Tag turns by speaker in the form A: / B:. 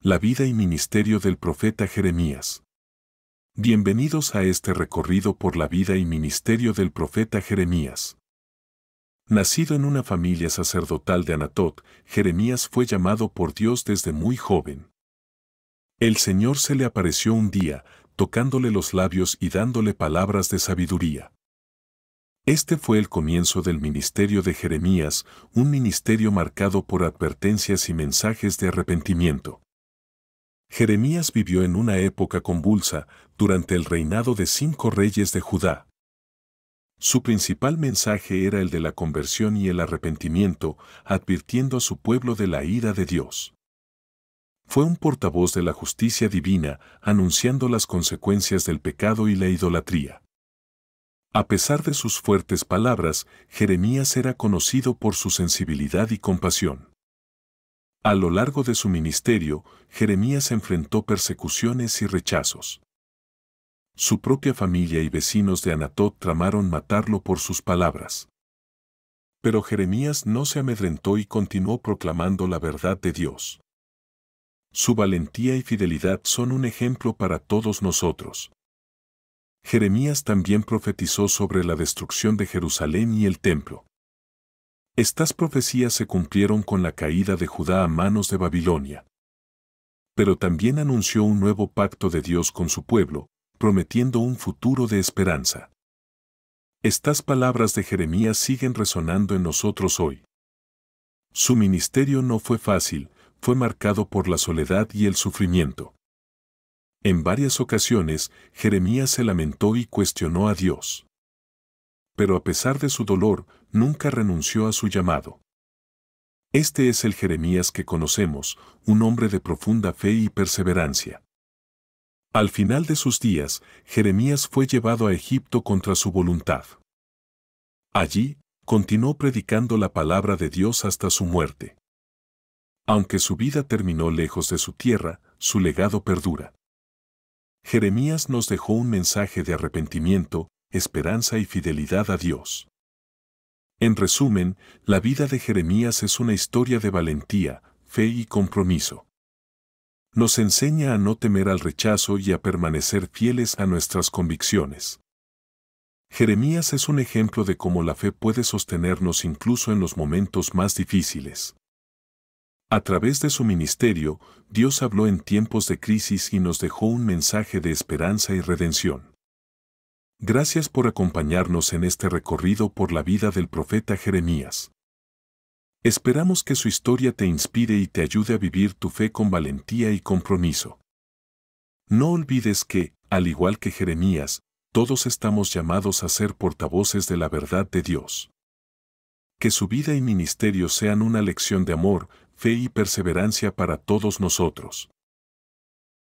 A: La vida y ministerio del profeta Jeremías. Bienvenidos a este recorrido por la vida y ministerio del profeta Jeremías. Nacido en una familia sacerdotal de Anatot, Jeremías fue llamado por Dios desde muy joven. El Señor se le apareció un día, tocándole los labios y dándole palabras de sabiduría. Este fue el comienzo del ministerio de Jeremías, un ministerio marcado por advertencias y mensajes de arrepentimiento. Jeremías vivió en una época convulsa durante el reinado de cinco reyes de Judá. Su principal mensaje era el de la conversión y el arrepentimiento, advirtiendo a su pueblo de la ira de Dios. Fue un portavoz de la justicia divina, anunciando las consecuencias del pecado y la idolatría. A pesar de sus fuertes palabras, Jeremías era conocido por su sensibilidad y compasión. A lo largo de su ministerio, Jeremías enfrentó persecuciones y rechazos. Su propia familia y vecinos de Anatot tramaron matarlo por sus palabras. Pero Jeremías no se amedrentó y continuó proclamando la verdad de Dios. Su valentía y fidelidad son un ejemplo para todos nosotros. Jeremías también profetizó sobre la destrucción de Jerusalén y el templo. Estas profecías se cumplieron con la caída de Judá a manos de Babilonia. Pero también anunció un nuevo pacto de Dios con su pueblo, prometiendo un futuro de esperanza. Estas palabras de Jeremías siguen resonando en nosotros hoy. Su ministerio no fue fácil, fue marcado por la soledad y el sufrimiento. En varias ocasiones, Jeremías se lamentó y cuestionó a Dios pero a pesar de su dolor, nunca renunció a su llamado. Este es el Jeremías que conocemos, un hombre de profunda fe y perseverancia. Al final de sus días, Jeremías fue llevado a Egipto contra su voluntad. Allí, continuó predicando la palabra de Dios hasta su muerte. Aunque su vida terminó lejos de su tierra, su legado perdura. Jeremías nos dejó un mensaje de arrepentimiento, esperanza y fidelidad a Dios. En resumen, la vida de Jeremías es una historia de valentía, fe y compromiso. Nos enseña a no temer al rechazo y a permanecer fieles a nuestras convicciones. Jeremías es un ejemplo de cómo la fe puede sostenernos incluso en los momentos más difíciles. A través de su ministerio, Dios habló en tiempos de crisis y nos dejó un mensaje de esperanza y redención. Gracias por acompañarnos en este recorrido por la vida del profeta Jeremías. Esperamos que su historia te inspire y te ayude a vivir tu fe con valentía y compromiso. No olvides que, al igual que Jeremías, todos estamos llamados a ser portavoces de la verdad de Dios. Que su vida y ministerio sean una lección de amor, fe y perseverancia para todos nosotros.